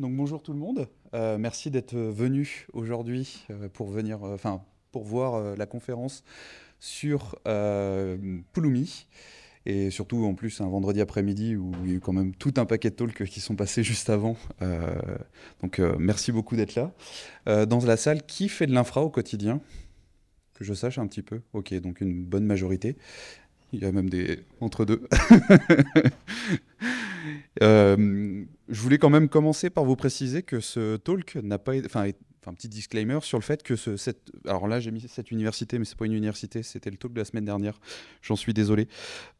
Donc bonjour tout le monde. Euh, merci d'être venu aujourd'hui euh, pour venir, euh, enfin pour voir la conférence sur Pouloumi. Et surtout en plus un vendredi après-midi où il y a eu quand même tout un paquet de talks qui sont passés juste avant. donc merci beaucoup d'être là. dans la salle, qui fait de l'infra au quotidien Que je sache un petit peu. Ok, donc une bonne majorité. Il y a même des entre deux. Je voulais quand même commencer par vous préciser que ce talk n'a pas, enfin, enfin, petit disclaimer sur le fait que cette, alors là j'ai mis cette université, mais c'est pas une université, c'était le talk de la semaine dernière. J'en suis désolé.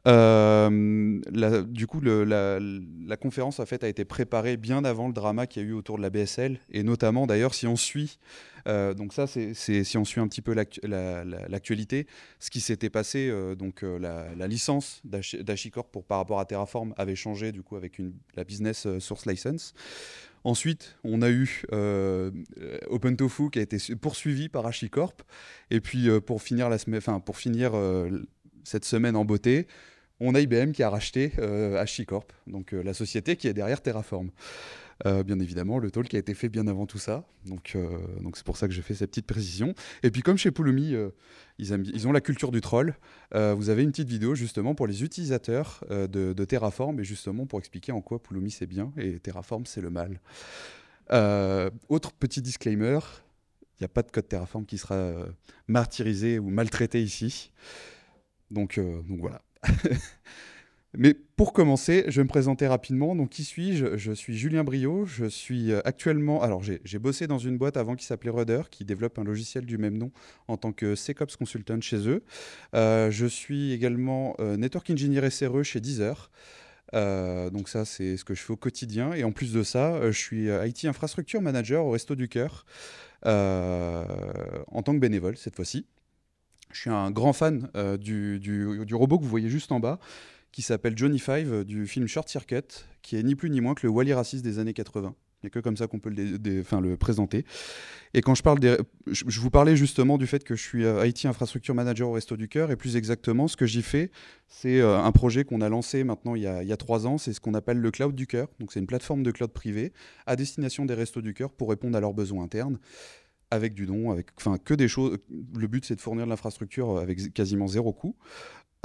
Euh, du coup, la, conférence en fait a été préparée bien avant le drama qu'il y a eu autour de la BSL, et notamment d'ailleurs si on suit, euh, donc ça c'est si on suit un petit peu l'actualité, ce qui s'était passé, euh, donc la, licence d'achicorp par rapport à Terraform avait changé du coup avec la business source license. Ensuite, on a eu euh, OpenTofu qui a été poursuivi par AshiCorp. Et puis, euh, pour finir, la pour finir euh, cette semaine en beauté, on a IBM qui a racheté AshiCorp, donc la société qui est derrière Terraform. Euh, bien évidemment, le qui a été fait bien avant tout ça. Donc, euh, c'est pour ça que j'ai fait cette petite précision. Et puis, comme chez Pouloumi, euh, ils, ont la culture du troll. vous avez une petite vidéo justement pour les utilisateurs de, Terraform et justement pour expliquer en quoi Pouloumi c'est bien et Terraform c'est le mal. autre petit disclaimer il n'y a pas de code Terraform qui sera martyrisé ou maltraité ici. donc, donc voilà. Mais pour commencer, je vais me présenter rapidement. Donc, qui suis-je Je suis Julien Brio. Je suis euh, actuellement. Alors, j'ai bossé dans une boîte avant qui s'appelait Rudder, qui développe un logiciel du même nom en tant que SecOps consultant chez eux. Euh, je suis également euh, network engineer SRE chez Deezer. donc ça, c'est ce que je fais au quotidien. Et en plus de ça, je suis IT infrastructure manager au Resto du Cœur en tant que bénévole cette fois-ci. Je suis un grand fan du robot que vous voyez juste en bas qui s'appelle Johnny Five euh, du film Short Circuit, qui est ni plus ni moins que le Wally raciste des années 80. Il n'y a que comme ça qu'on peut le, le présenter. Et quand je parle des, je, vous parlais justement du fait que je suis euh, IT Infrastructure Manager au Resto du Cœur, et plus exactement, ce que j'y fais, c'est euh, un projet qu'on a lancé maintenant il y a, il y a trois ans, c'est ce qu'on appelle le Cloud du Cœur. Donc c'est une plateforme de cloud privée à destination des Restos du Cœur pour répondre à leurs besoins internes avec du don, avec, enfin que des choses. Le but c'est de fournir de l'infrastructure avec quasiment zéro coût.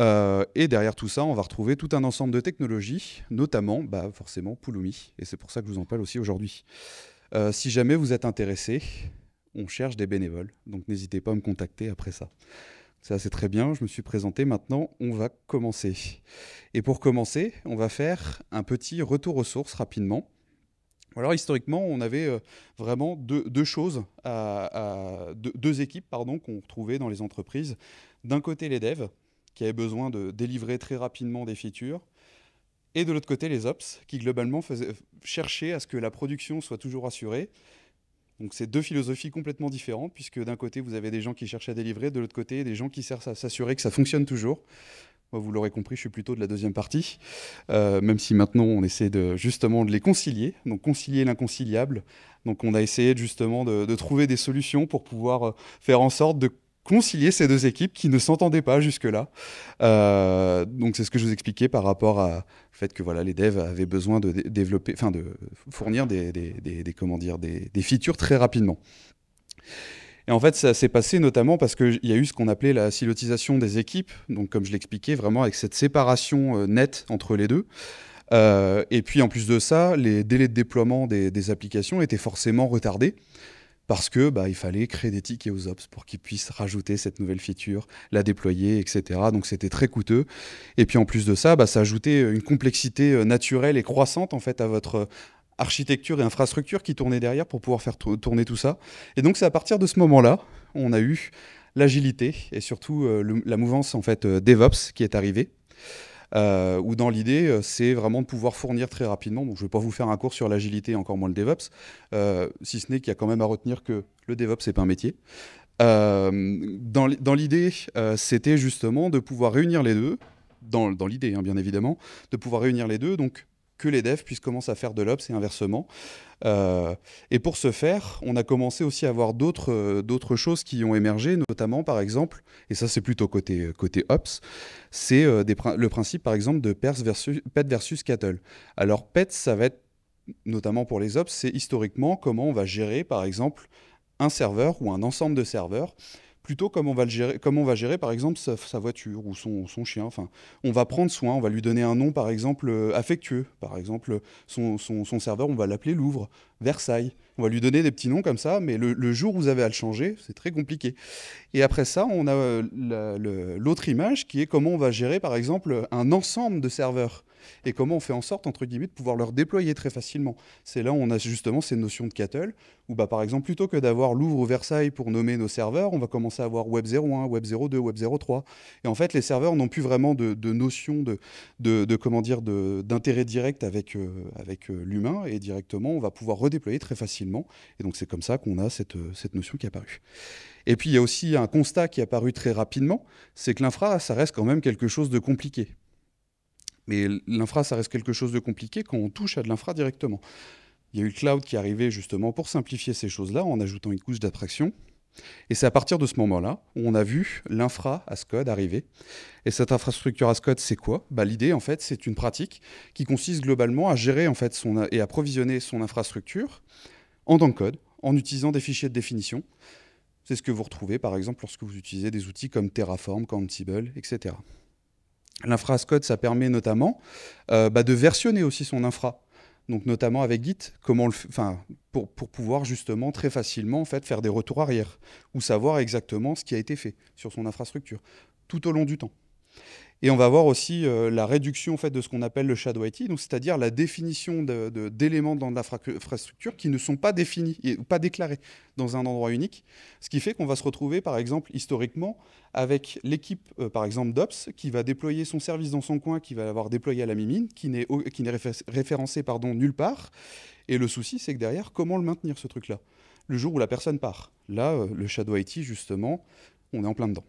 Euh, et derrière tout ça, on va retrouver tout un ensemble de technologies, notamment bah, forcément Pulumi. Et c'est pour ça que je vous en parle aussi aujourd'hui. Euh, si jamais vous êtes intéressé, on cherche des bénévoles. Donc n'hésitez pas à me contacter après ça. Ça, c'est très bien. Je me suis présenté. Maintenant, on va commencer. Et pour commencer, on va faire un petit retour aux sources rapidement. Alors historiquement, on avait euh, vraiment deux, choses, deux, deux, équipes pardon, qu'on retrouvait dans les entreprises. D'un côté, les devs, qui avaient besoin de délivrer très rapidement des features. Et de l'autre côté, les ops, qui globalement faisaient, cherchaient à ce que la production soit toujours assurée. Donc c'est deux philosophies complètement différentes, puisque d'un côté, vous avez des gens qui cherchent à délivrer, de l'autre côté, des gens qui cherchent à s'assurer que ça fonctionne toujours. Moi, vous l'aurez compris, je suis plutôt de la deuxième partie, euh, même si maintenant on essaie de, justement de les concilier, donc concilier l'inconciliable. Donc on a essayé justement de trouver des solutions pour pouvoir euh, faire en sorte de concilier ces deux équipes qui ne s'entendaient pas jusque-là. Euh, donc c'est ce que je vous expliquais par rapport au fait que voilà, les devs avaient besoin de développer, enfin de fournir des, des, des, comment dire, des, features très rapidement. Et en fait, ça s'est passé notamment parce qu'il y a eu ce qu'on appelait la silotisation des équipes, donc comme je l'expliquais, vraiment avec cette séparation euh, nette entre les deux. Euh, et puis en plus de ça, les délais de déploiement des, applications étaient forcément retardés parce que bah, il fallait créer des tickets aux ops pour qu'ils puissent rajouter cette nouvelle feature, la déployer, etc. Donc c'était très coûteux. Et puis en plus de ça, bah, ça ajoutait une complexité euh, naturelle et croissante en fait à votre architecture et infrastructure qui tournait derrière pour pouvoir faire tourner tout ça. Et donc c'est à partir de ce moment-là, on a eu l'agilité et surtout euh, la mouvance en fait euh, DevOps qui est arrivée. Euh, où dans l'idée, euh, c'est vraiment de pouvoir fournir très rapidement. Donc, je ne vais pas vous faire un cours sur l'agilité, encore moins le DevOps, euh, si ce n'est qu'il y a quand même à retenir que le DevOps, n'est pas un métier. dans l'idée, c'était justement de pouvoir réunir les deux, dans, l'idée, hein, bien évidemment, de pouvoir réunir les deux, donc que les devs puissent commencer à faire de l'ops et inversement. Euh, et pour ce faire, on a commencé aussi à voir euh, d'autres choses qui ont émergé, notamment par exemple, et ça c'est plutôt côté, ops, c'est euh, le principe par exemple de pet versus cattle. Alors pet, ça va être notamment pour les ops, c'est historiquement comment on va gérer par exemple un serveur ou un ensemble de serveurs plutôt comme on va, gérer, on va gérer par exemple sa, voiture ou son, chien. Enfin, on va prendre soin, on va lui donner un nom par exemple euh, affectueux. Par exemple, son, serveur, on va l'appeler Louvre, Versailles. On va lui donner des petits noms comme ça, mais le, le jour où vous avez à le changer, c'est très compliqué. Et après ça, on a euh, l'autre image qui est comment on va gérer par exemple un ensemble de serveurs et comment on fait en sorte, entre guillemets, de pouvoir leur déployer très facilement. C'est là où on a justement ces notions de cattle, où bah, par exemple, plutôt que d'avoir Louvre ou Versailles pour nommer nos serveurs, on va commencer à avoir Web 01, Web 02, Web 03. Et en fait, les serveurs n'ont plus vraiment de, notion de, de, comment dire, d'intérêt direct avec, euh, euh, l'humain, et directement, on va pouvoir redéployer très facilement. Et donc, c'est comme ça qu'on a cette, euh, cette notion qui est apparue. Et puis il y a aussi un constat qui est apparu très rapidement, c'est que l'infra, ça reste quand même quelque chose de compliqué. Mais l'infra, ça reste quelque chose de compliqué quand on touche à de l'infra directement. Il y a eu cloud qui est arrivé justement pour simplifier ces choses-là en ajoutant une couche d'attraction. Et c'est à partir de ce moment-là où on a vu l'infra code arriver. Et cette infrastructure code, c'est quoi bah, L'idée, en fait, c'est une pratique qui consiste globalement à gérer en fait, son, et à provisionner son infrastructure en tant que code, en utilisant des fichiers de définition. C'est ce que vous retrouvez, par exemple, lorsque vous utilisez des outils comme Terraform, Ansible, etc. L'infrascode, ça permet notamment euh, bah, de versionner aussi son infra. Donc notamment avec Git, comment enfin, pour, pouvoir justement très facilement en fait, faire des retours arrière ou savoir exactement ce qui a été fait sur son infrastructure tout au long du temps. Et on va voir aussi euh, la réduction en fait, de ce qu'on appelle le shadow IT, c'est-à-dire la définition d'éléments dans la l'infrastructure qui ne sont pas définis ou pas déclarés dans un endroit unique. Ce qui fait qu'on va se retrouver, par exemple, historiquement, avec l'équipe, euh, par exemple, d'Ops, qui va déployer son service dans son coin, qui va l'avoir déployé à la mimine, qui n'est référencé pardon, nulle part. Et le souci, c'est que derrière, comment le maintenir, ce truc-là Le jour où la personne part. Là, euh, le shadow IT, justement, on est en plein dedans.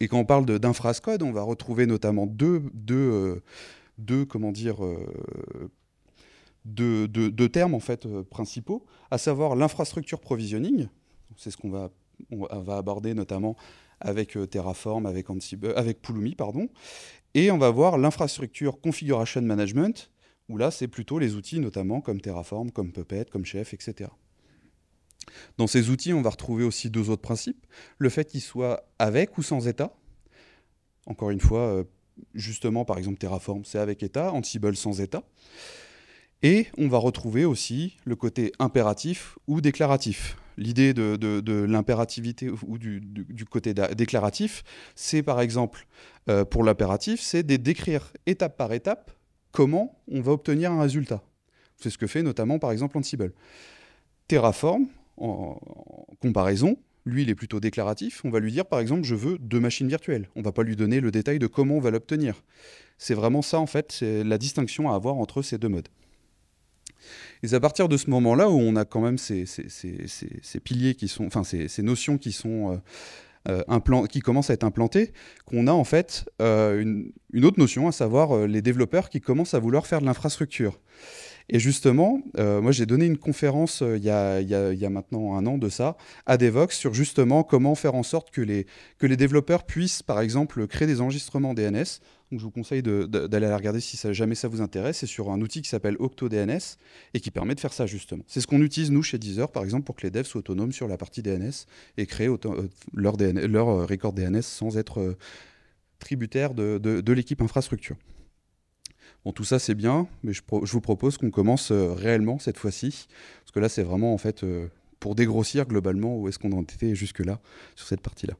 Et quand on parle d'infrascode, on va retrouver notamment deux, deux, euh, comment dire, euh, deux, termes en fait euh, principaux, à savoir l'infrastructure provisioning, c'est ce qu'on va, va aborder notamment avec Terraform, avec, Ansible, avec Pulumi, pardon, et on va voir l'infrastructure configuration management, où là c'est plutôt les outils notamment comme Terraform, comme Puppet, comme Chef, etc. Dans ces outils, on va retrouver aussi deux autres principes. Le fait qu'ils soient avec ou sans état. Encore une fois, euh, justement, par exemple, Terraform, c'est avec état, Ansible sans état. Et on va retrouver aussi le côté impératif ou déclaratif. L'idée de, l'impérativité ou du, côté déclaratif, c'est par exemple, euh, pour l'impératif, c'est de décrire étape par étape comment on va obtenir un résultat. C'est ce que fait notamment par exemple Ansible. Terraform, en, comparaison, lui, il est plutôt déclaratif. On va lui dire, par exemple, je veux deux machines virtuelles. On va pas lui donner le détail de comment on va l'obtenir. C'est vraiment ça, en fait, la distinction à avoir entre ces deux modes. Et à partir de ce moment-là où on a quand même ces, piliers qui sont, enfin, ces, notions qui sont euh, euh, implant, qui commencent à être implantées, qu'on a en fait euh, une, une, autre notion, à savoir les développeurs qui commencent à vouloir faire de l'infrastructure. Et justement, euh, moi j'ai donné une conférence euh, il y, a, maintenant un an de ça à Devox sur justement comment faire en sorte que les, développeurs puissent par exemple créer des enregistrements DNS. Donc je vous conseille d'aller la regarder si jamais ça vous intéresse. C'est sur un outil qui s'appelle OctoDNS et qui permet de faire ça justement. C'est ce qu'on utilise nous chez Deezer par exemple pour que les devs soient autonomes sur la partie DNS et créer euh, leur, record DNS sans être tributaire de l'équipe infrastructure. Bon, tout ça c'est bien, mais je, vous propose qu'on commence euh, réellement cette fois-ci, parce que là c'est vraiment en fait euh, pour dégrossir globalement où est-ce qu'on en était jusque-là sur cette partie-là.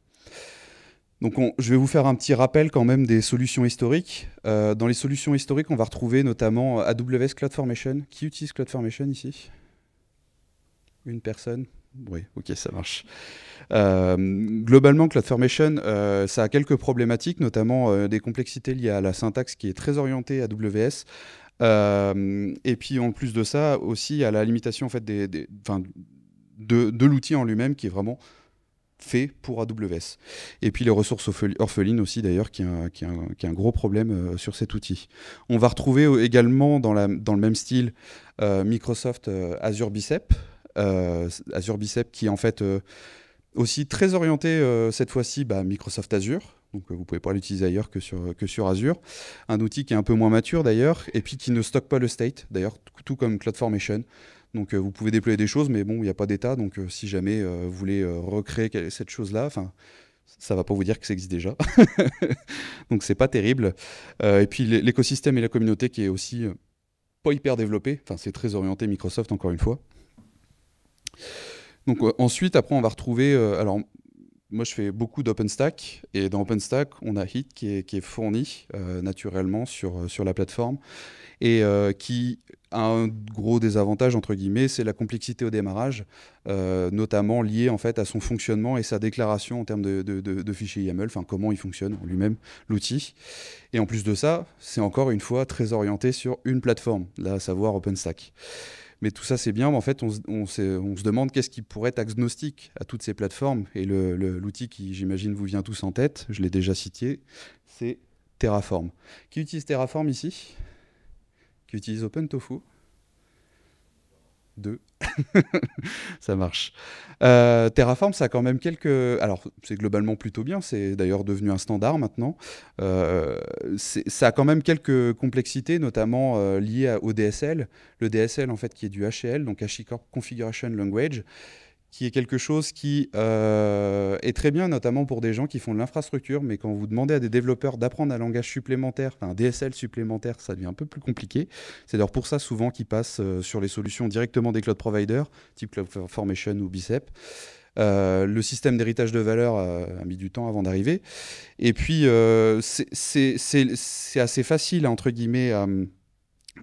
Donc je vais vous faire un petit rappel quand même des solutions historiques. Euh, dans les solutions historiques, on va retrouver notamment AWS CloudFormation. Qui utilise CloudFormation ici Une personne oui, ok, ça marche. Euh, globalement, CloudFormation, euh, ça a quelques problématiques, notamment euh, des complexités liées à la syntaxe qui est très orientée à WS. et puis en plus de ça, aussi à la limitation fait, des, de, l'outil en lui-même qui est vraiment fait pour AWS. Et puis les ressources orphelines aussi d'ailleurs, qui, est un gros problème sur cet outil. On va retrouver également dans, la, dans le même style Microsoft Azure Bicep, euh, Azure Bicep, qui est en fait euh, aussi très orienté euh, cette fois-ci bah, Microsoft Azure. Donc vous pouvez pas l'utiliser ailleurs que sur, que sur Azure. Un outil qui est un peu moins mature d'ailleurs, et puis qui ne stocke pas le state, d'ailleurs, tout comme CloudFormation. Donc vous pouvez déployer des choses, mais bon, il n'y a pas d'état. Donc si jamais vous voulez recréer cette chose-là, enfin, ça va pas vous dire que ça existe déjà. donc c'est pas terrible. et puis l'écosystème et la communauté qui est aussi pas hyper développé. Enfin, c'est très orienté Microsoft encore une fois. Donc euh, ensuite, après, on va retrouver. Euh, alors, moi, je fais beaucoup d'OpenStack et dans OpenStack, on a Hit qui est, fourni euh, naturellement sur, sur la plateforme et qui a un gros désavantage entre guillemets, c'est la complexité au démarrage, notamment liée en fait à son fonctionnement et sa déclaration en termes de, fichiers YAML, enfin comment il fonctionne lui-même l'outil. Et en plus de ça, c'est encore une fois très orienté sur une plateforme, là, à savoir OpenStack. Mais tout ça, c'est bien, mais en fait, on, on se demande qu'est-ce qui pourrait être agnostique à toutes ces plateformes. Et l'outil qui, j'imagine, vous vient tous en tête, je l'ai déjà cité, c'est Terraform. Qui utilise Terraform ici Qui utilise OpenTofu 2. ça marche. Euh, Terraform, ça a quand même quelques. Alors, c'est globalement plutôt bien, c'est d'ailleurs devenu un standard maintenant. Euh, ça a quand même quelques complexités, notamment euh, liées au DSL. Le DSL, en fait, qui est du HL donc HashiCorp Configuration Language, qui est quelque chose qui euh, est très bien, notamment pour des gens qui font de l'infrastructure, mais quand vous demandez à des développeurs d'apprendre un langage supplémentaire, un DSL supplémentaire, ça devient un peu plus compliqué. C'est d'ailleurs pour ça souvent qu'ils passent euh, sur les solutions directement des cloud providers, type CloudFormation ou Bicep. Euh, le système d'héritage de valeur a mis du temps avant d'arriver. Et puis, c'est assez facile, entre guillemets,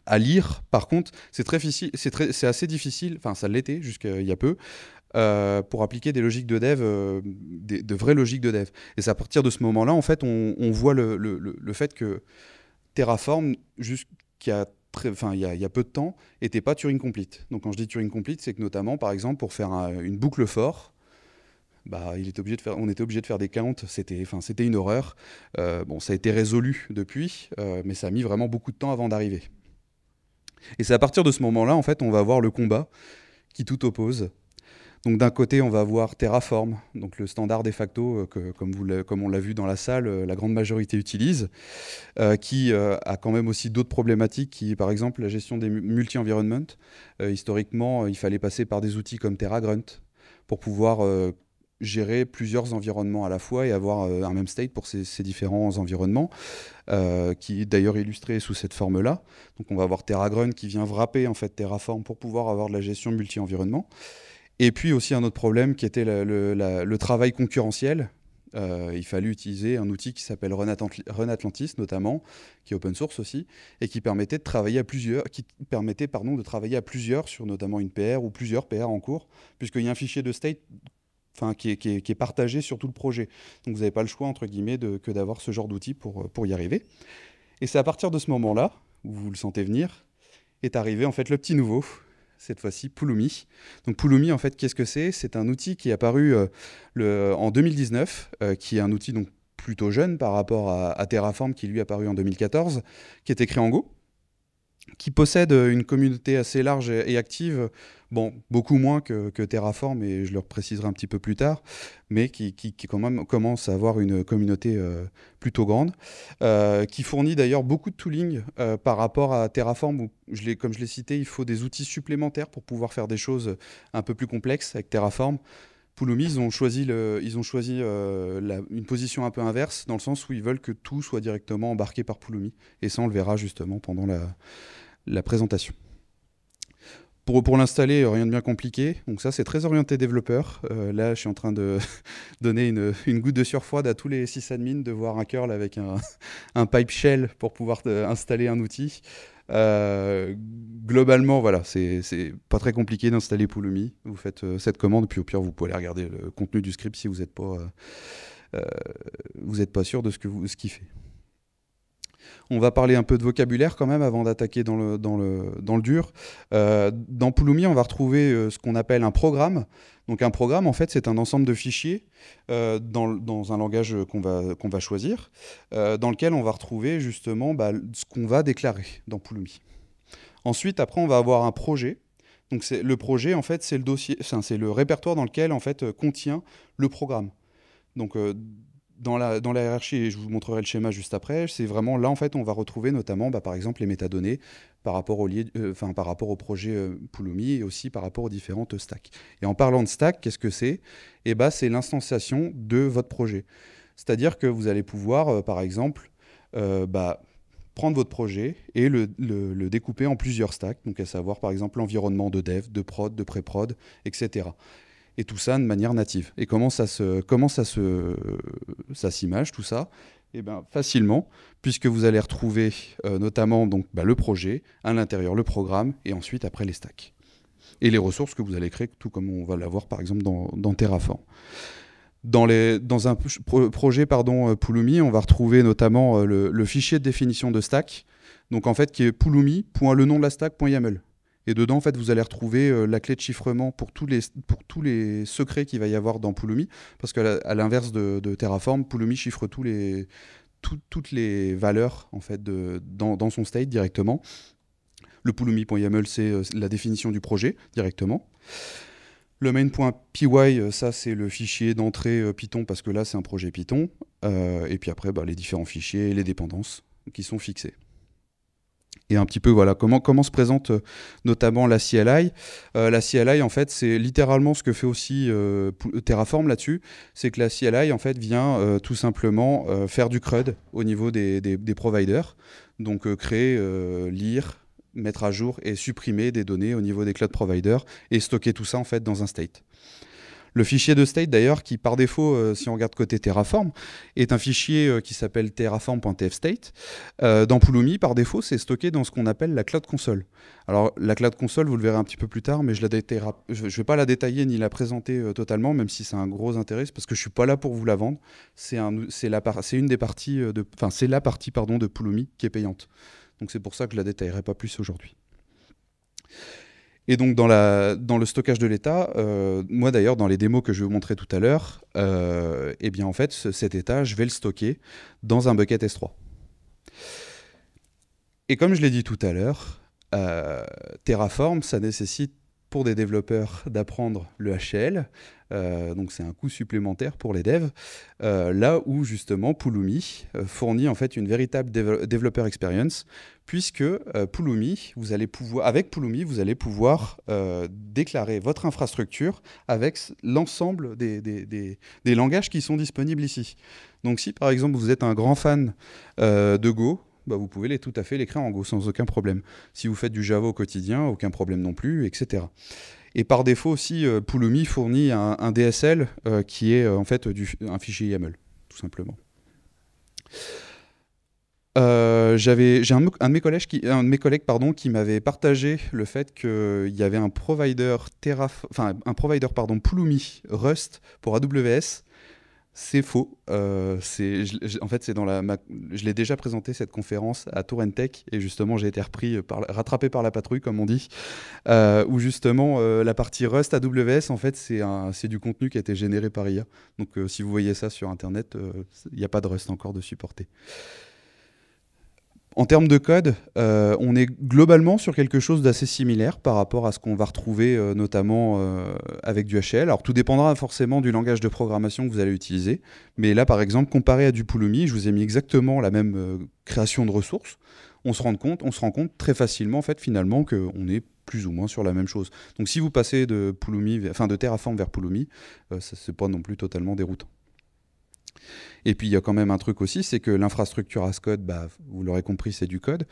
à lire. Par contre, c'est très c'est assez difficile. Enfin, ça l'était jusqu'à il y a peu, euh, pour appliquer des logiques de dev, euh, des, de vraies logiques de dev. Et c'est à partir de ce moment-là, en fait, on, voit le, le, le, fait que Terraform, jusqu'à Enfin, il, il y, a peu de temps, n'était pas Turing Complete. Donc quand je dis Turing Complete, c'est que notamment, par exemple, pour faire une boucle fort, bah, il était obligé de faire, on était obligé de faire des counts, c'était, enfin, c'était une horreur. Euh, bon, ça a été résolu depuis, mais ça a mis vraiment beaucoup de temps avant d'arriver. Et c'est à partir de ce moment-là, en fait, on va voir le combat qui tout oppose donc d'un côté, on va avoir Terraform, donc le standard de facto euh, que, comme, vous on l'a vu dans la salle, euh, la grande majorité utilise, euh, qui a quand même aussi d'autres problématiques, qui par exemple la gestion des multi-environnements. historiquement, il fallait passer par des outils comme TerraGrunt pour pouvoir gérer plusieurs environnements à la fois et avoir un même state pour ces, différents environnements, qui est d'ailleurs illustré sous cette forme-là. Donc on va avoir Terragrunt qui vient wrapper en fait Terraform pour pouvoir avoir de la gestion multi-environnement. Et puis aussi un autre problème qui était le, travail concurrentiel. Euh, il fallut utiliser un outil qui s'appelle Atlantis notamment, qui est open source aussi, et qui permettait de travailler à plusieurs, qui permettait pardon de travailler à plusieurs sur notamment une PR ou plusieurs PR en cours, puisqu'il y a un fichier de state Enfin, qui, est, qui, est, partagé sur tout le projet. Donc vous n'avez pas le choix, entre guillemets, de, que d'avoir ce genre d'outil pour, pour y arriver. Et c'est à partir de ce moment-là, où vous le sentez venir, est arrivé en fait le petit nouveau, cette fois-ci, Pulumi. Donc Pulumi, en fait, qu'est-ce que c'est C'est un outil qui est apparu euh, en 2019, euh, qui est un outil donc plutôt jeune par rapport à, Terraform, qui lui est apparu en 2014, qui est écrit en Go, qui possède une communauté assez large et active Bon, beaucoup moins que, Terraform, et je le préciserai un petit peu plus tard, mais qui, quand même commence à avoir une communauté euh, plutôt grande, euh, qui fournit d'ailleurs beaucoup de tooling euh, par rapport à Terraform, où, je comme je l'ai cité, il faut des outils supplémentaires pour pouvoir faire des choses un peu plus complexes avec Terraform. Pulumi, ils ont choisi, une position un peu inverse, dans le sens où ils veulent que tout soit directement embarqué par Pulumi. Et ça, on le verra justement pendant la présentation. Pour, l'installer, euh, rien de bien compliqué. Donc ça, c'est très orienté développeur. Euh, là, je suis en train de donner une, goutte de surfroide à tous les sysadmins de voir un curl avec un, pipe shell pour pouvoir euh, installer un outil. globalement, voilà, c'est pas très compliqué d'installer Pulumi. Vous faites cette commande, puis au pire, vous pouvez aller regarder le contenu du script si vous n'êtes pas, vous pas sûr de ce qu'il ce qui fait. On va parler un peu de vocabulaire quand même avant d'attaquer dans le, dans, le, dans le dur. Euh, dans Pouloumi, on va retrouver euh, ce qu'on appelle un programme. Donc un programme, en fait, c'est un ensemble de fichiers euh, dans, un langage qu'on va, qu'on va choisir, dans lequel on va retrouver justement bah, ce qu'on va déclarer dans Pouloumi. Ensuite, après, on va avoir un projet. Donc le projet, en fait, c'est le dossier, c'est le répertoire dans lequel en fait contient le programme. Donc dans la, dans la hiérarchie, et je vous montrerai le schéma juste après, c'est vraiment là, en fait, on va retrouver notamment, bah, par exemple, les métadonnées par rapport au, euh, projet euh, et aussi par rapport aux différentes stacks. Et en parlant de stack, qu'est-ce que c'est eh bah, C'est l'instanciation de votre projet. C'est-à-dire que vous allez pouvoir, euh, par exemple, euh, bah, prendre votre projet et le, le, découper en plusieurs stacks, donc à savoir par exemple l'environnement de dev, de prod, de pré-prod, etc et tout ça de manière native. Et comment ça se, comment ça se, ça s'image tout ça Eh bien facilement, puisque vous allez retrouver euh, notamment donc bah, le projet à l'intérieur, le programme, et ensuite après les stacks et les ressources que vous allez créer, tout comme on va l'avoir par exemple dans, Terraform. Dans, dans un projet pardon, euh, Pulumi, on va retrouver notamment euh, le, fichier de définition de stack, donc en fait qui est le nom de la stack.yaml. Et dedans, en fait, vous allez retrouver euh, la clé de chiffrement pour tous les, pour tous les secrets qu'il va y avoir dans Pulumi. Parce qu'à l'inverse de, Terraform, Pulumi chiffre tous les, toutes les valeurs en fait, dans, son state directement. Le pulumi.yaml, c'est euh, la définition du projet directement. Le main.py, euh, ça c'est le fichier d'entrée Python parce que là c'est un projet Python. et puis après, bah, les différents fichiers, et les dépendances qui sont fixées et un petit peu voilà comment, comment se présente euh, notamment la CLI. Euh, la CLI en fait c'est littéralement ce que fait aussi euh, Terraform là-dessus, c'est que la CLI en fait vient tout simplement faire du CRUD au niveau des, des providers, donc créer, lire, mettre à jour et supprimer des données au niveau des cloud providers et stocker tout ça en fait dans un state. Le fichier de state, d'ailleurs, qui par défaut, euh, si on regarde côté Terraform, est un fichier euh, qui s'appelle terraform.tfstate. Euh, dans Pulumi, par défaut, c'est stocké dans ce qu'on appelle la cloud console. Alors, la cloud console, vous le verrez un petit peu plus tard, mais je ne vais pas la détailler ni la présenter totalement, même si c'est un gros intérêt, parce que je ne suis pas là pour vous la vendre. C'est une des parties, enfin, c'est la partie, pardon, de Pulumi qui est payante. Donc, c'est pour ça que je ne la détaillerai pas plus aujourd'hui. Et donc dans, la, dans le stockage de l'état, euh, moi d'ailleurs dans les démos que je vais vous montrer tout à l'heure, euh, eh bien en fait cet état, je vais le stocker dans un bucket S3. Et comme je l'ai dit tout à l'heure, euh, Terraform, ça nécessite pour des développeurs d'apprendre le HL, euh, donc c'est un coût supplémentaire pour les devs. Euh, là où justement Pulumi euh, fournit en fait une véritable developer experience, puisque Pulumi, vous allez pouvoir, avec Pulumi, vous allez pouvoir déclarer votre infrastructure avec l'ensemble des, langages qui sont disponibles ici. Donc si par exemple vous êtes un grand fan de Go, bah, vous pouvez les, tout à fait l'écrire en Go sans aucun problème. Si vous faites du Java au quotidien, aucun problème non plus, etc. Et par défaut aussi, euh, Pulumi fournit un, DSL euh, qui est euh, en fait du, un fichier YAML, tout simplement. j'avais j'ai un, de mes collègues qui un de mes collègues pardon qui m'avait partagé le fait qu'il y avait un provider Terra, un provider pardon Pulumi Rust pour AWS c'est faux. Euh, c'est, en fait, c'est dans la. je l'ai déjà présenté cette conférence à Tech et justement j'ai été repris par, rattrapé par la patrouille, comme on dit, euh, où justement euh, la partie Rust AWS, en fait, c'est, c'est du contenu qui a été généré par IA. Donc, si vous voyez ça sur Internet, il n'y a pas de Rust encore de supporté. En termes de code, euh, on est globalement sur quelque chose d'assez similaire par rapport à ce qu'on va retrouver euh, notamment euh, avec du HL. Alors tout dépendra forcément du langage de programmation que vous allez utiliser. Mais là, par exemple, comparé à du Pulumi, je vous ai mis exactement la même création de ressources. On se rend compte, on se rend compte très facilement en fait finalement qu'on est plus ou moins sur la même chose. Donc si vous passez de Pulumi, enfin de Terraform vers Pulumi, ce n'est pas non plus totalement déroutant. Et puis il y a quand même un truc aussi, c'est que l'infrastructure ASCODE bah, vous l'aurez compris, c'est du code.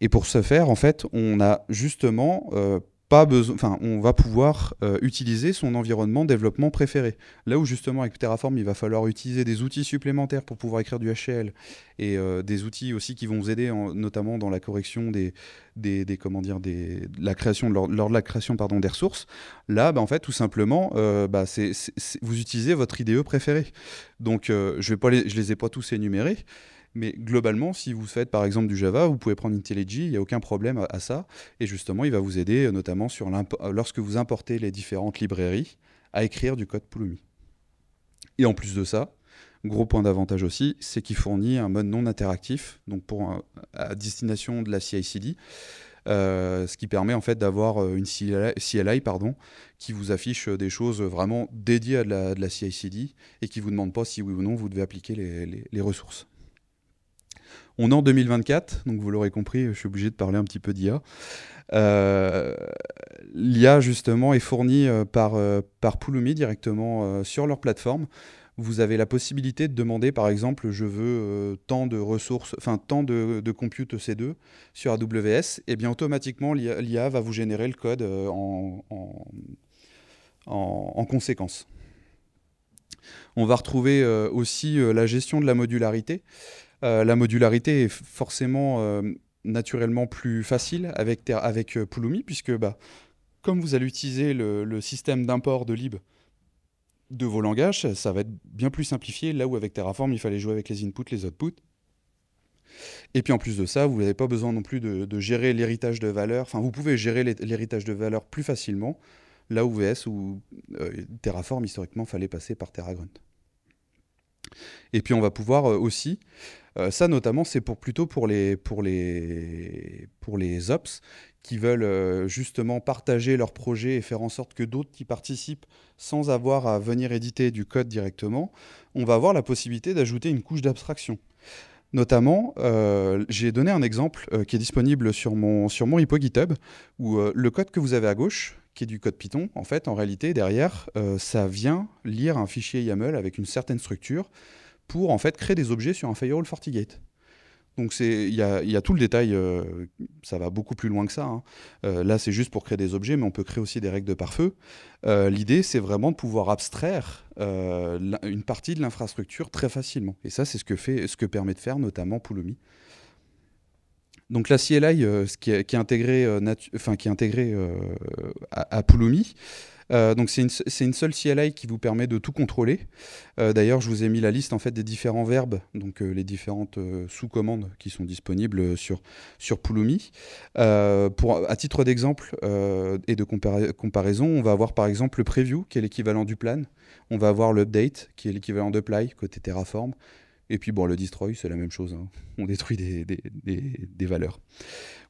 Et pour ce faire, en fait, on a justement euh, besoin, enfin, on va pouvoir euh, utiliser son environnement développement préféré. Là où justement avec Terraform, il va falloir utiliser des outils supplémentaires pour pouvoir écrire du HCL et euh, des outils aussi qui vont vous aider, notamment dans la correction des, des, comment dire, des, la création lors, de la création pardon des ressources. Là, bah, en fait, tout simplement, euh, bah, c'est vous utilisez votre IDE préféré. Donc, je vais pas, je les ai pas tous énumérés. Mais globalement, si vous faites par exemple du Java, vous pouvez prendre IntelliJ, il n'y a aucun problème à, ça. Et justement, il va vous aider euh, notamment sur euh, lorsque vous importez les différentes librairies à écrire du code Pulumi. Et en plus de ça, gros point d'avantage aussi, c'est qu'il fournit un mode non interactif, donc pour à destination de la CI/CD. Euh, ce qui permet en fait d'avoir une CLI, pardon, qui vous affiche des choses vraiment dédiées à de la, de CI/CD et qui vous demande pas si oui ou non vous devez appliquer les ressources. On est en 2024, donc vous l'aurez compris, je suis obligé de parler un petit peu d'IA. Euh, L'IA, justement, est fournie euh, par, euh, par Pulumi directement sur leur plateforme. Vous avez la possibilité de demander, par exemple, je veux tant de ressources, enfin tant de, compute C2 sur AWS, et eh bien automatiquement, l'IA va vous générer le code en, en, conséquence. On va retrouver aussi la gestion de la modularité. Euh, la modularité est forcément euh, naturellement plus facile avec, avec euh, Pulumi, puisque bah, comme vous allez utiliser le, système d'import de lib de vos langages, ça va être bien plus simplifié, là où avec Terraform, il fallait jouer avec les inputs, les outputs. Et puis en plus de ça, vous n'avez pas besoin non plus de, gérer l'héritage de valeur, enfin vous pouvez gérer l'héritage de valeur plus facilement, là où VS ou Terraform, historiquement, fallait passer par TerraGrunt. Et puis on va pouvoir euh, aussi, euh, ça notamment, c'est pour plutôt pour les, pour les, pour les ops qui veulent euh, justement partager leur projet et faire en sorte que d'autres qui participent sans avoir à venir éditer du code directement, on va avoir la possibilité d'ajouter une couche d'abstraction. Notamment, j'ai donné un exemple qui est disponible sur mon, sur mon GitHub, où le code que vous avez à gauche, qui est du code Python, en fait, en réalité, derrière, euh, ça vient lire un fichier YAML avec une certaine structure pour en fait créer des objets sur un firewall FortiGate. Donc il y, a, tout le détail, euh, ça va beaucoup plus loin que ça. Hein. Euh, là, c'est juste pour créer des objets, mais on peut créer aussi des règles de pare-feu. L'idée, c'est vraiment de pouvoir abstraire une partie de l'infrastructure très facilement. Et ça, c'est ce que fait, ce que permet de faire notamment Pulumi. Donc la CLI, euh, qui, est, intégrée, euh, euh, à, Pulumi, donc c'est une, seule CLI qui vous permet de tout contrôler. D'ailleurs, je vous ai mis la liste en fait des différents verbes, donc les différentes sous-commandes qui sont disponibles sur sur Pulumi. pour à titre d'exemple et de comparaison, on va avoir par exemple le preview qui est l'équivalent du plan. On va avoir l'update qui est l'équivalent de play côté Terraform et puis bon, le destroy, c'est la même chose. Hein. On détruit des, des, des, valeurs.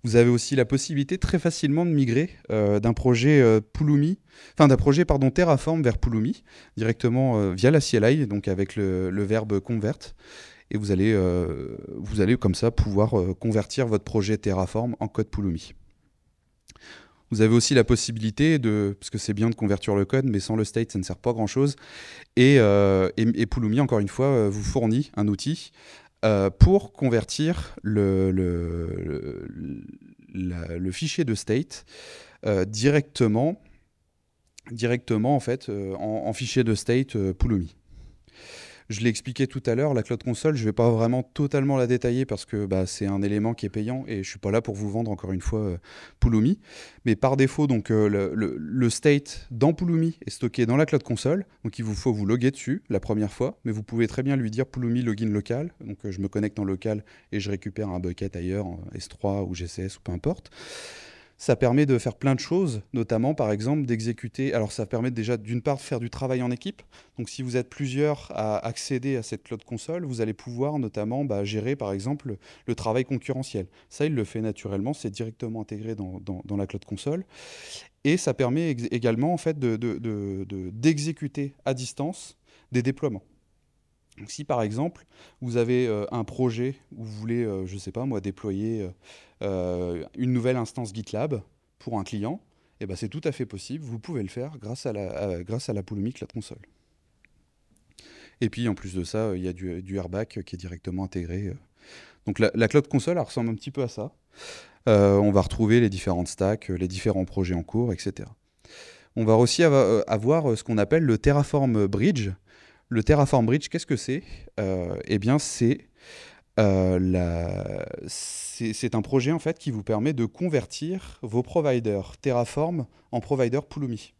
Vous avez aussi la possibilité très facilement de migrer euh, d'un projet euh, Pulumi, enfin d'un projet pardon Terraform vers Pulumi directement euh, via la CLI, donc avec le, le verbe convert. Et vous allez, vous allez comme ça pouvoir convertir votre projet Terraform en code Pulumi. Vous avez aussi la possibilité de, parce que c'est bien de convertir le code, mais sans le state, ça ne sert pas grand-chose. Et, euh, Pulumi, encore une fois, euh, vous fournit un outil euh, pour convertir le, fichier de state directement, directement en, fait, en, fichier de state Pulumi. Je l'ai expliqué tout à l'heure, la cloud console, je ne vais pas vraiment totalement la détailler parce que bah, c'est un élément qui est payant et je ne suis pas là pour vous vendre encore une fois euh, Pulumi. Mais par défaut, donc, euh, le, state dans Pulumi est stocké dans la cloud console. Donc il vous faut vous loguer dessus la première fois, mais vous pouvez très bien lui dire Pulumi login local. Donc euh, je me connecte en local et je récupère un bucket ailleurs, S3 ou GCS ou peu importe. Ça permet de faire plein de choses, notamment par exemple d'exécuter. Alors ça permet déjà d'une part de faire du travail en équipe. Donc si vous êtes plusieurs à accéder à cette cloud console, vous allez pouvoir notamment bah, gérer par exemple le travail concurrentiel. Ça, il le fait naturellement, c'est directement intégré dans, la cloud console. Et ça permet également en fait d'exécuter à distance des déploiements si par exemple vous avez euh, un projet où vous voulez, euh, je ne sais pas moi, déployer euh, une nouvelle instance GitLab pour un client, eh ben, c'est tout à fait possible. Vous pouvez le faire grâce à la, grâce à la Cloud Console. Et puis en plus de ça, il y a du, du qui est directement intégré. Donc la, Cloud Console ressemble un petit peu à ça. on va retrouver les différentes stacks, les différents projets en cours, etc. On va aussi avoir ce qu'on appelle le Terraform Bridge, le Terraform Bridge, qu'est-ce que c'est euh, Eh bien, c'est euh, la... c'est un projet en fait qui vous permet de convertir vos providers Terraform en providers Pulumi.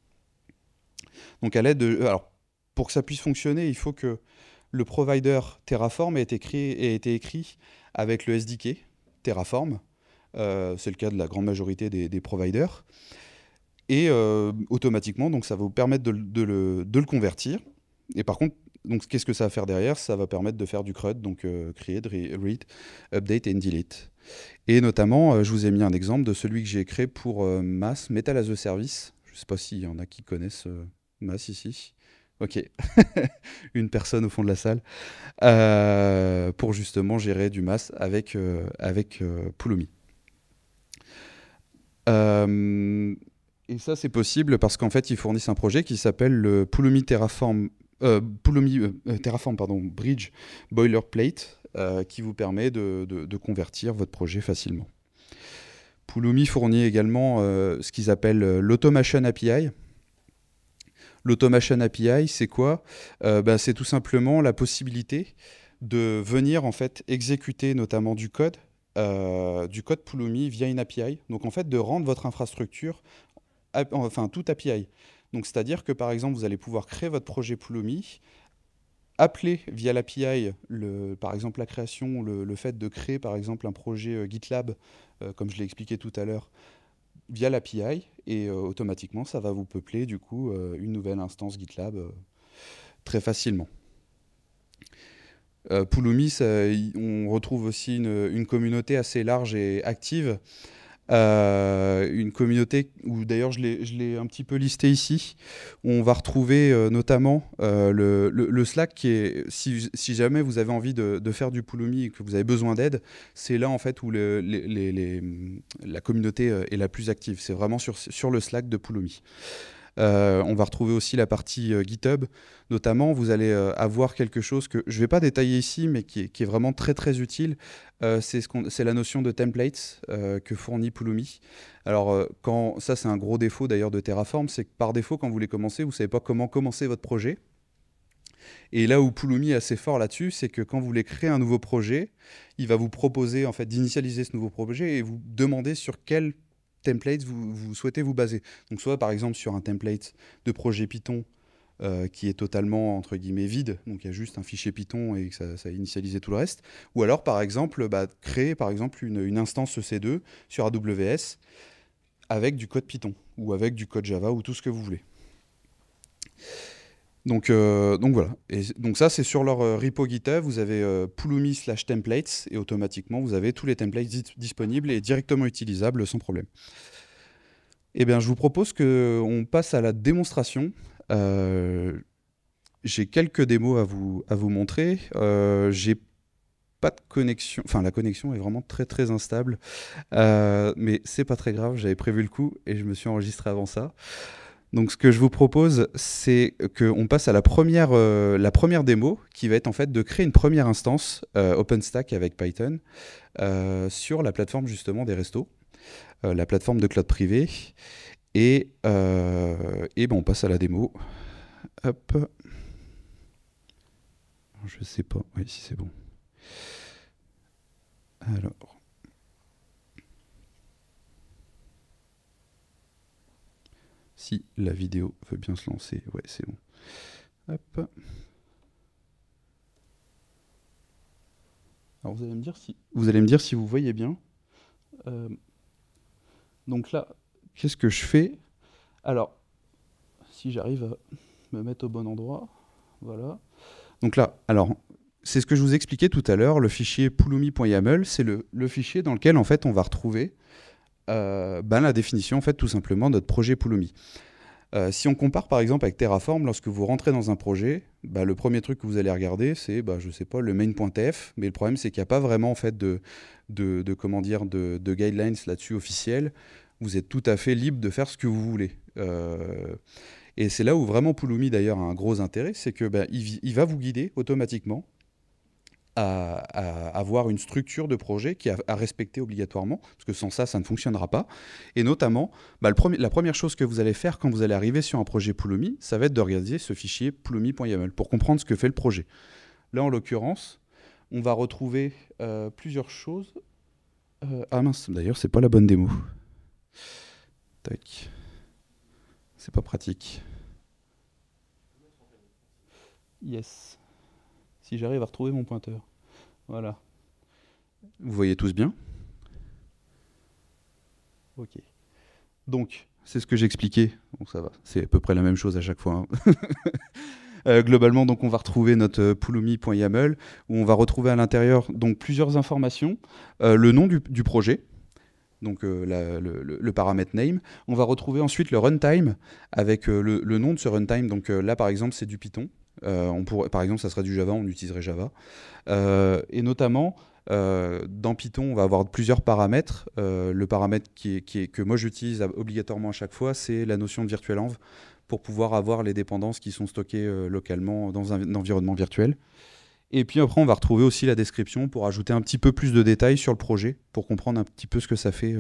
Donc à l'aide euh, pour que ça puisse fonctionner, il faut que le provider Terraform ait été créé, ait été écrit avec le SDK Terraform. c'est le cas de la grande majorité des, providers. Et automatiquement, donc ça va vous permettre de le convertir et par contre, donc qu'est-ce que ça va faire derrière Ça va permettre de faire du CRUD, donc euh, create, read, update and delete. Et notamment, euh, je vous ai mis un exemple de celui que j'ai créé pour euh, Mass, Metal as a Service. Je ne sais pas s'il y en a qui connaissent Mass ici. Ok, une personne au fond de la salle, pour justement gérer du Mass avec, avec Pulumi. et ça, c'est possible parce qu'en fait, ils fournissent un projet qui s'appelle le Pulumi Terraform euh, Pulumi euh, euh, Terraform, pardon, Bridge Boilerplate, qui vous permet de, convertir votre projet facilement. Pulumi fournit également ce qu'ils appellent l'Automation API. L'Automation API, c'est quoi ben, C'est tout simplement la possibilité de venir en fait exécuter notamment du code, du code Pulumi via une API. Donc en fait de rendre votre infrastructure, enfin toute API. Donc, c'est-à-dire que par exemple, vous allez pouvoir créer votre projet Pulumi, appeler via l'API, par exemple, la création, le, fait de créer par exemple un projet euh, GitLab, euh, comme je l'ai expliqué tout à l'heure, via l'API, et euh, automatiquement, ça va vous peupler du coup une nouvelle instance GitLab très facilement. Pulumi, on retrouve aussi une, communauté assez large et active. Euh, une communauté où d'ailleurs je l'ai un petit peu listé ici. où On va retrouver euh, notamment euh, le, Slack qui est, si, jamais vous avez envie de, faire du Poulomi et que vous avez besoin d'aide, c'est là en fait où la communauté est la plus active. C'est vraiment sur, le Slack de Poulomi euh, on va retrouver aussi la partie euh, GitHub, notamment. Vous allez euh, avoir quelque chose que je ne vais pas détailler ici, mais qui est, vraiment très très utile. c'est la notion de templates que fournit Pulumi. Alors, quand, ça c'est un gros défaut d'ailleurs de Terraform, c'est que par défaut, quand vous voulez commencer, vous ne savez pas comment commencer votre projet. Et là où Pulumi est assez fort là-dessus, c'est que quand vous voulez créer un nouveau projet, il va vous proposer en fait d'initialiser ce nouveau projet et vous demander sur quel templates vous, souhaitez vous baser. Donc soit par exemple sur un template de projet Python euh, qui est totalement entre guillemets vide, donc il y a juste un fichier Python et ça, a initialisé tout le reste. Ou alors par exemple bah, créer par exemple une, une, instance EC2 sur AWS avec du code Python ou avec du code Java ou tout ce que vous voulez. Euh, donc, voilà. Et donc ça, c'est sur leur euh, repo GitHub. Vous avez euh, slash templates et automatiquement, vous avez tous les templates disponibles et directement utilisables sans problème. Eh bien, je vous propose qu'on passe à la démonstration. Euh, j'ai quelques démos à vous, montrer. J'ai pas de connexion. Enfin, la connexion est vraiment très très instable. mais c'est pas très grave, j'avais prévu le coup et je me suis enregistré avant ça. Donc ce que je vous propose, c'est qu'on passe à la première, euh, la première démo, qui va être en fait de créer une première instance euh, OpenStack avec Python euh, sur la plateforme justement des restos, la plateforme de cloud privé. Et, et ben, on passe à la démo. Hop. Je sais pas, oui si c'est bon. Alors. Si la vidéo veut bien se lancer, ouais, c'est bon. Alors vous allez me dire si vous allez me dire si vous voyez bien. Euh, donc là, qu'est-ce que je fais Alors, si j'arrive à me mettre au bon endroit, voilà. Donc là, alors c'est ce que je vous expliquais tout à l'heure. Le fichier pulumi.yaml, c'est le, le, fichier dans lequel en fait on va retrouver euh, ben, la définition, en fait, tout simplement, notre projet Poulomi. Euh, si on compare par exemple avec Terraform, lorsque vous rentrez dans un projet, ben, le premier truc que vous allez regarder, c'est, bah, je sais pas, le main.tf. Mais le problème, c'est qu'il n'y a pas vraiment en fait de, de, comment dire, de, guidelines là-dessus officiels. Vous êtes tout à fait libre de faire ce que vous voulez. Euh, et c'est là où vraiment Pouloumi d'ailleurs a un gros intérêt, c'est que ben, il, va vous guider automatiquement à, avoir une structure de projet qui a, à respecter obligatoirement, parce que sans ça, ça ne fonctionnera pas. Et notamment, bah, la première chose que vous allez faire quand vous allez arriver sur un projet Pulumi, ça va être de regarder ce fichier pulumi.yaml pour comprendre ce que fait le projet. Là, en l'occurrence, on va retrouver euh, plusieurs choses. Euh, ah mince, d'ailleurs, c'est pas la bonne démo. Tac. C'est pas pratique. Yes si j'arrive à retrouver mon pointeur. Voilà. Vous voyez tous bien Ok. Donc, c'est ce que j'expliquais. Donc ça va, c'est à peu près la même chose à chaque fois. Hein. Euh, globalement, donc, on va retrouver notre euh, pulumi.yaml où on va retrouver à l'intérieur donc plusieurs informations, euh, le nom du, projet, donc le, paramètre name. On va retrouver ensuite le runtime avec le, nom de ce runtime. Donc là, par exemple, c'est du Python. Euh, on pourrait, par exemple, ça serait du Java, on utiliserait Java. Euh, et notamment, euh, dans Python, on va avoir plusieurs paramètres. le paramètre qui que moi j'utilise obligatoirement à chaque fois, c'est la notion de virtualenv pour pouvoir avoir les dépendances qui sont stockées localement dans un, un, environnement virtuel. Et puis après, on va retrouver aussi la description pour ajouter un petit peu plus de détails sur le projet, pour comprendre un petit peu ce que ça fait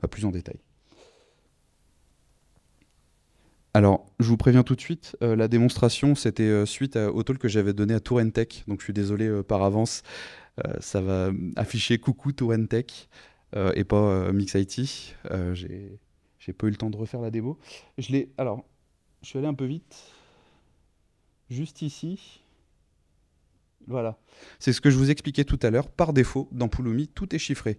bah, plus en détail. Alors, je vous préviens tout de suite, euh, la démonstration, c'était euh, suite au talk que j'avais donné à Tourentech, donc je suis désolé euh, par avance, ça va afficher coucou Tourentech et pas IT ». J'ai, j'ai pas eu le temps de refaire la démo. Je l'ai, alors, je suis allé un peu vite, juste ici, voilà. C'est ce que je vous expliquais tout à l'heure. Par défaut, dans Pulumi, tout est chiffré.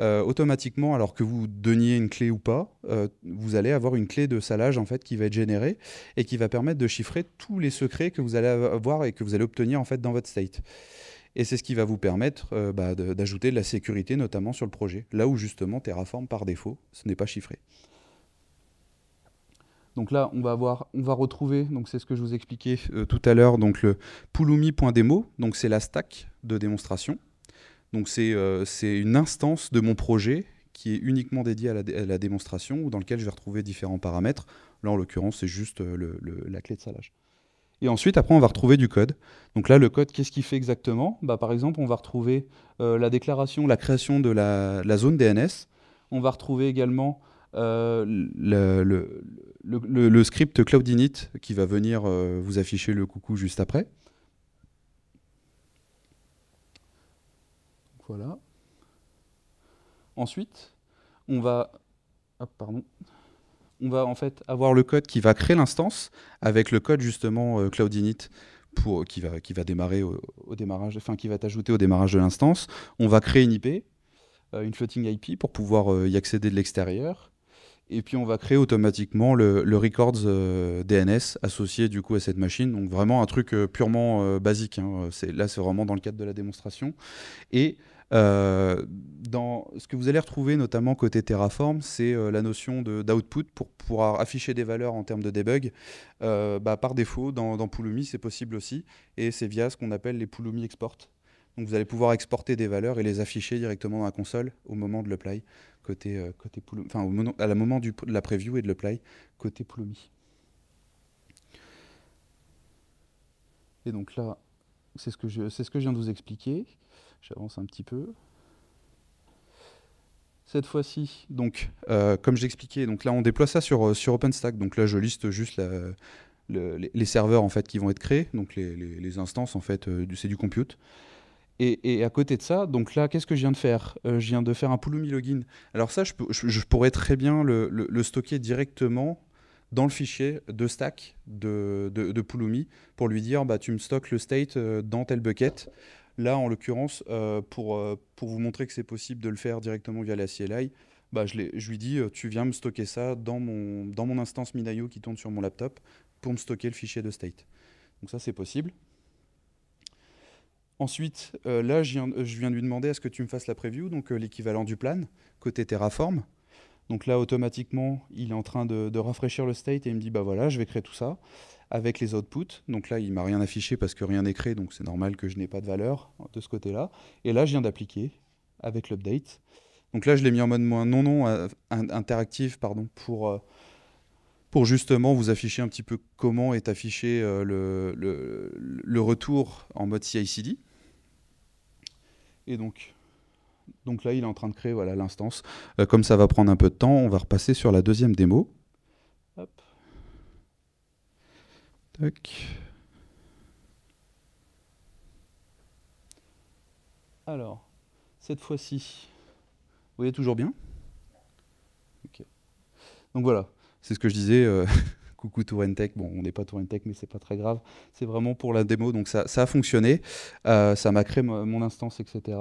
Euh, automatiquement, alors que vous donniez une clé ou pas, euh, vous allez avoir une clé de salage en fait qui va être générée et qui va permettre de chiffrer tous les secrets que vous allez avoir et que vous allez obtenir en fait dans votre state. Et c'est ce qui va vous permettre euh, bah, d'ajouter de la sécurité, notamment sur le projet. Là où justement Terraform, par défaut, ce n'est pas chiffré. Donc là, on va avoir, on va retrouver, donc c'est ce que je vous expliquais euh, tout à l'heure, donc le pulumi.demo, donc c'est la stack de démonstration. Donc euh, c'est une instance de mon projet qui est uniquement dédiée à la, démonstration ou dans lequel je vais retrouver différents paramètres. Là, en l'occurrence, c'est juste euh, la clé de salage. Et ensuite, après, on va retrouver du code. Donc là, le code, qu'est-ce qu'il fait exactement bah, Par exemple, on va retrouver la déclaration, la création de la, la, zone DNS. On va retrouver également euh, le, script Cloud Init qui va venir euh, vous afficher le coucou juste après. Voilà. Ensuite, on va, pardon. on va en fait avoir le code qui va créer l'instance avec le code justement euh, Cloud Init pour, qui, va, qui va démarrer au démarrage, enfin qui va t'ajouter au démarrage de l'instance. On va créer une IP, une floating IP pour pouvoir y accéder de l'extérieur. Et puis on va créer automatiquement le, records euh, DNS associé du coup à cette machine. Donc vraiment un truc euh, purement euh, basique. Hein. Là c'est vraiment dans le cadre de la démonstration. Et dans ce que vous allez retrouver notamment côté Terraform, c'est la notion d'output pour pouvoir afficher des valeurs en termes de debug. Bah, par défaut, dans, dans Pulumi, c'est possible aussi, et c'est via ce qu'on appelle les Pulumi export. Donc vous allez pouvoir exporter des valeurs et les afficher directement dans la console au moment de l'apply côté, euh, côté enfin, à la moment du, de la preview et de l'apply, côté Poulomi. Et donc là, c'est ce, que je, ce que je viens de vous expliquer. J'avance un petit peu. Cette fois-ci, donc, euh, comme j'expliquais, donc là, on déploie ça sur, euh, sur OpenStack. Donc là, je liste juste les serveurs en fait qui vont être créés, donc les, instances en fait, c'est du compute. Et, à côté de ça, donc là, qu'est-ce que je viens de faire euh, Je viens de faire un Pulumi login. Alors ça, je, pourrais très bien le, stocker directement dans le fichier de stack de, de, Pulumi pour lui dire, bah, tu me stockes le state euh, dans tel bucket. Là, en l'occurrence, euh, pour, pour vous montrer que c'est possible de le faire directement via la CLI, bah, je, je, lui dis, tu viens me stocker ça dans mon, dans mon instance Minayo qui tourne sur mon laptop pour me stocker le fichier de state. Donc ça, c'est possible. Ensuite, euh, là, euh, je viens, de lui demander à ce que tu me fasses la preview, donc euh, l'équivalent du plan, côté Terraform. Donc là, automatiquement, il est en train de, rafraîchir le state et il me dit, bah voilà, je vais créer tout ça avec les outputs. Donc là, il m'a rien affiché parce que rien n'est créé, donc c'est normal que je n'ai pas de valeur de ce côté-là. Et là, je viens d'appliquer avec l'update. Donc là, je l'ai mis en mode moins non non interactif, pardon, pour pour justement vous afficher un petit peu comment est affiché le, le retour en mode CI/CD. Et donc, donc là, il est en train de créer voilà l'instance. Euh, comme ça va prendre un peu de temps, on va repasser sur la deuxième démo. Alors, cette fois-ci, vous voyez toujours bien Donc voilà, c'est ce que je disais. Euh, Coucou Tourentech. Bon, on n'est pas Tech, mais c'est pas très grave. C'est vraiment pour la démo, donc ça, a fonctionné. Euh, ça m'a créé mon instance, etc.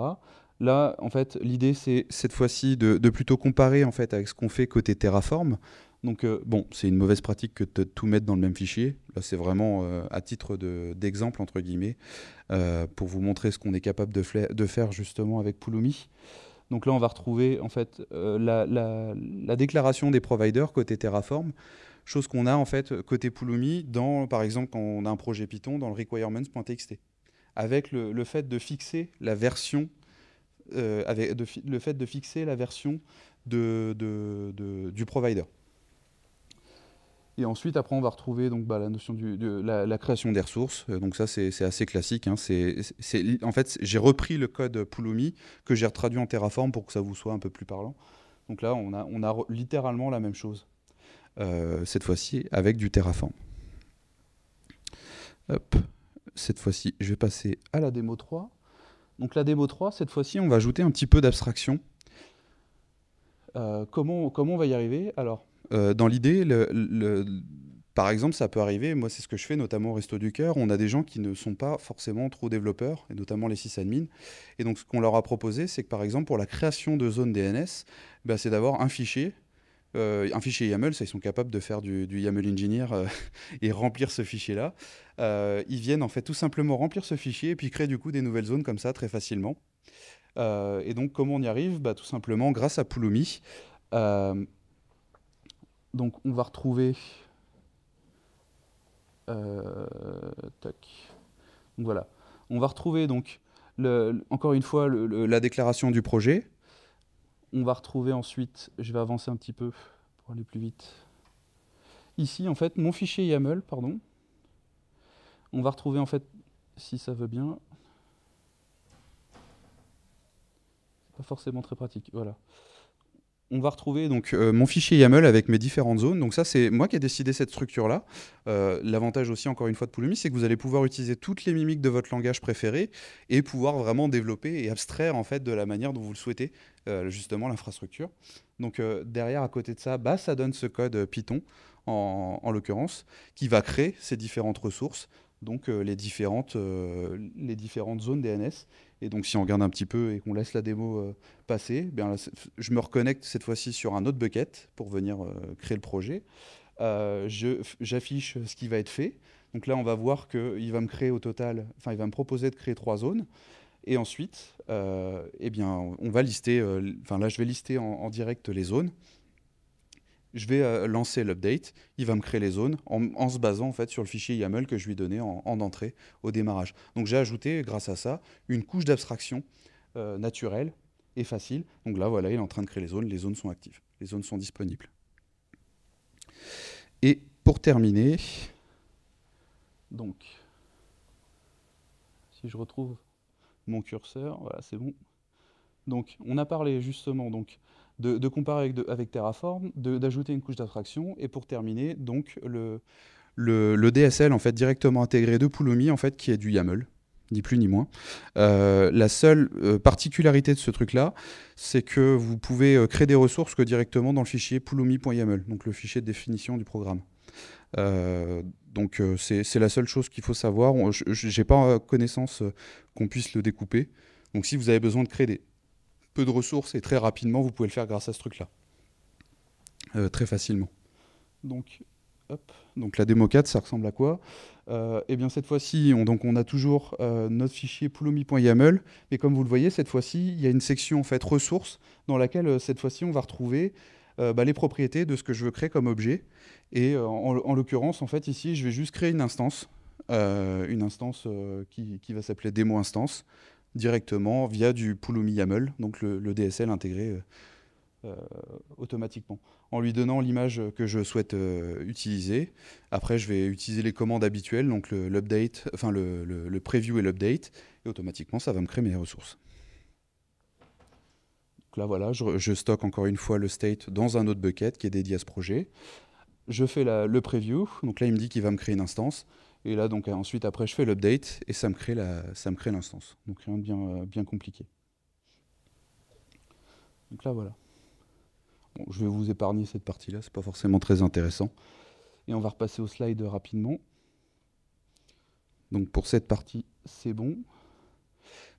Là, en fait, l'idée, c'est cette fois-ci de, plutôt comparer en fait avec ce qu'on fait côté Terraform. Donc, euh, bon, c'est une mauvaise pratique que de tout mettre dans le même fichier. Là, c'est vraiment euh, à titre d'exemple, entre guillemets, pour vous montrer ce qu'on est capable de, faire justement avec Pulumi. Donc là, on va retrouver en fait la, la déclaration des providers côté Terraform chose qu'on a en fait côté Pulumi dans, par exemple, quand on a un projet Python dans le requirements.txt, avec le, fait de fixer la version, euh, avec le fait de fixer la version de, du provider. Et ensuite, après, on va retrouver donc, bah, la notion de la, création des ressources. Euh, donc ça, c'est assez classique. Hein. en fait, j'ai repris le code Pulumi que j'ai retraduit en Terraform pour que ça vous soit un peu plus parlant. Donc là, on a, on a littéralement la même chose. Euh, cette fois-ci avec du Terraform. Hop. Cette fois-ci, je vais passer à la démo 3. Donc la démo 3, cette fois-ci, on va ajouter un petit peu d'abstraction. Euh, comment, comment on va y arriver Alors, euh, dans l'idée, par exemple, ça peut arriver, moi c'est ce que je fais notamment au Resto du Cœur, on a des gens qui ne sont pas forcément trop développeurs, et notamment les sysadmins. Et donc ce qu'on leur a proposé, c'est que par exemple, pour la création de zones DNS, bah, c'est d'avoir un fichier euh, un fichier YAML, ça, ils sont capables de faire du, YAML Engineer euh, et remplir ce fichier-là. Euh, ils viennent en fait tout simplement remplir ce fichier et puis créer du coup des nouvelles zones comme ça très facilement. et donc comment on y arrive bah, Tout simplement grâce à Pulumi. donc on va retrouver... Donc voilà. On va retrouver donc, encore une fois, la déclaration du projet. On va retrouver ensuite, je vais avancer un petit peu pour aller plus vite. Ici, en fait, mon fichier YAML, pardon. On va retrouver, en fait, si ça veut bien. Pas forcément très pratique, voilà on va retrouver donc euh, mon fichier YAML avec mes différentes zones. Donc ça, c'est moi qui ai décidé cette structure-là. Euh, l'avantage aussi, encore une fois, de Pulumi, c'est que vous allez pouvoir utiliser toutes les mimiques de votre langage préféré et pouvoir vraiment développer et abstraire en fait de la manière dont vous le souhaitez, euh, justement, l'infrastructure. Donc derrière, à côté de ça, bah, ça donne ce code Python, en, l'occurrence, qui va créer ces différentes ressources, donc les, différentes, les différentes zones DNS et donc, si on regarde un petit peu et qu'on laisse la démo euh, passer, eh bien je me reconnecte cette fois-ci sur un autre bucket pour venir euh, créer le projet. Euh, j'affiche ce qui va être fait. Donc là, on va voir qu'il va me créer au total, enfin, il va me proposer de créer trois zones. Et ensuite, eh bien, on va lister, enfin là, je vais lister en direct les zones je vais euh, lancer l'update, il va me créer les zones en, se basant en fait sur le fichier YAML que je lui ai en, en entrée au démarrage. Donc j'ai ajouté grâce à ça une couche d'abstraction euh, naturelle et facile. Donc là voilà, il est en train de créer les zones, les zones sont actives, les zones sont disponibles. Et pour terminer, donc si je retrouve mon curseur, voilà c'est bon. Donc on a parlé justement donc de, comparer avec, Terraform, d'ajouter une couche d'attraction, et pour terminer, donc le, DSL en fait directement intégré de Pulumi en fait qui est du YAML ni plus ni moins. Euh, la seule euh, particularité de ce truc-là, c'est que vous pouvez euh, créer des ressources que directement dans le fichier pulumi.yaml, donc le fichier de définition du programme. donc c'est la seule chose qu'il faut savoir. J'ai pas connaissance qu'on puisse le découper. Donc si vous avez besoin de créer des, peu de ressources et très rapidement, vous pouvez le faire grâce à ce truc-là. Euh, très facilement. Donc, hop. donc la démo 4, ça ressemble à quoi euh, Eh bien, cette fois-ci, on, donc, on a toujours euh, notre fichier poulomi.yaml, mais comme vous le voyez, cette fois-ci, il y a une section en fait ressources dans laquelle, cette fois-ci, on va retrouver bah, les propriétés de ce que je veux créer comme objet. Et en, l'occurrence, en fait, ici, je vais juste créer une instance, une instance qui, qui va s'appeler démo instance directement via du Pulumi YAML, donc le, DSL intégré euh, euh, automatiquement, en lui donnant l'image que je souhaite euh, utiliser. Après, je vais utiliser les commandes habituelles, donc l'update, enfin le, preview et l'update, et automatiquement, ça va me créer mes ressources. là, voilà, je, stocke encore une fois le state dans un autre bucket qui est dédié à ce projet. Je fais le preview, donc là, il me dit qu'il va me créer une instance. Et là, donc ensuite, après, je fais l'update et ça me crée la, ça me crée l'instance. Donc rien de bien, euh, bien compliqué. Donc là, voilà. Bon, je vais vous épargner cette partie-là, c'est pas forcément très intéressant. Et on va repasser au slide rapidement. Donc pour cette partie, c'est bon.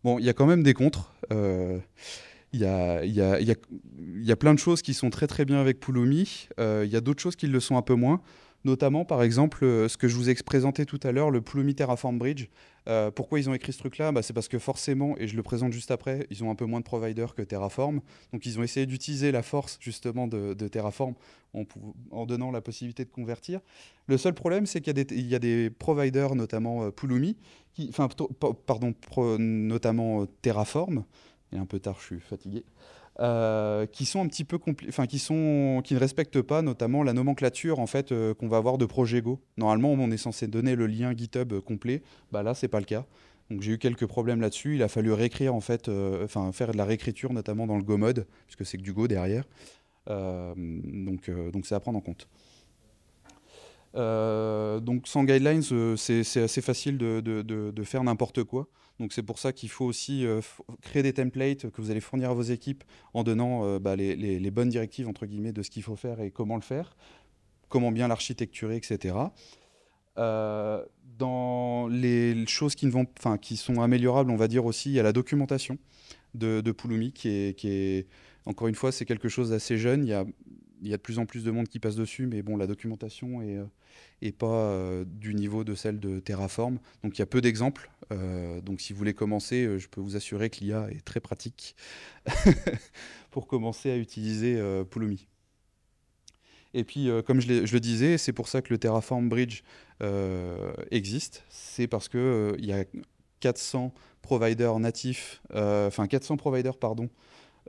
Bon, il y a quand même des contres. Il y, a, plein de choses qui sont très très bien avec Poulomi. Euh, il y a d'autres choses qui le sont un peu moins notamment par exemple euh, ce que je vous ai présenté tout à l'heure, le Pulumi Terraform Bridge. Euh, pourquoi ils ont écrit ce truc-là bah, C'est parce que forcément, et je le présente juste après, ils ont un peu moins de providers que Terraform. Donc ils ont essayé d'utiliser la force justement de, Terraform en, donnant la possibilité de convertir. Le seul problème, c'est qu'il y, a des providers, notamment euh, Pulumi, qui, enfin, pardon, notamment Terraform, et un peu tard, je suis fatigué. Euh, qui sont un petit peu enfin qui sont qui ne respectent pas notamment la nomenclature en fait euh, qu'on va avoir de projet Go. Normalement, on est censé donner le lien GitHub euh, complet, bah là c'est pas le cas. Donc j'ai eu quelques problèmes là-dessus. Il a fallu réécrire en fait, enfin faire de la réécriture notamment dans le Go mode puisque c'est que du Go derrière. donc donc c'est à prendre en compte. donc sans guidelines, c'est assez facile de, de, de faire n'importe quoi. Donc c'est pour ça qu'il faut aussi euh, créer des templates que vous allez fournir à vos équipes en donnant euh, bah, les, bonnes directives entre guillemets de ce qu'il faut faire et comment le faire, comment bien l'architecturer, etc. Euh, dans les choses qui, ne vont, qui sont améliorables, on va dire aussi, il y a la documentation de, de Pulumi qui est, encore une fois, c'est quelque chose d'assez jeune. Il y a il y a de plus en plus de monde qui passe dessus, mais bon, la documentation est, euh, pas euh, du niveau de celle de Terraform. Donc il y a peu d'exemples. Euh, donc si vous voulez commencer, je peux vous assurer que l'IA est très pratique pour commencer à utiliser Pulumi. Et puis, comme je, le disais, c'est pour ça que le Terraform Bridge existe. C'est parce qu'il il y a 400 providers natifs, enfin 400 providers, pardon,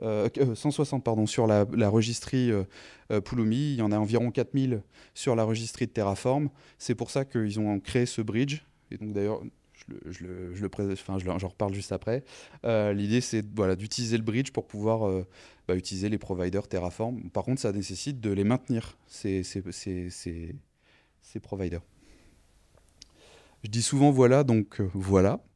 160 euh, euh, pardon, sur la, registrie euh, Pulumi, il y en a environ 4000 sur la registrie de Terraform. C'est pour ça qu'ils ont créé ce bridge. Et donc d'ailleurs, je, le, je, le, je, le, enfin, je reparle juste après. L'idée, c'est voilà, d'utiliser le bridge pour pouvoir bah, utiliser les providers Terraform. Par contre, ça nécessite de les maintenir, ces, ces, ces, ces providers. Je dis souvent voilà, donc voilà.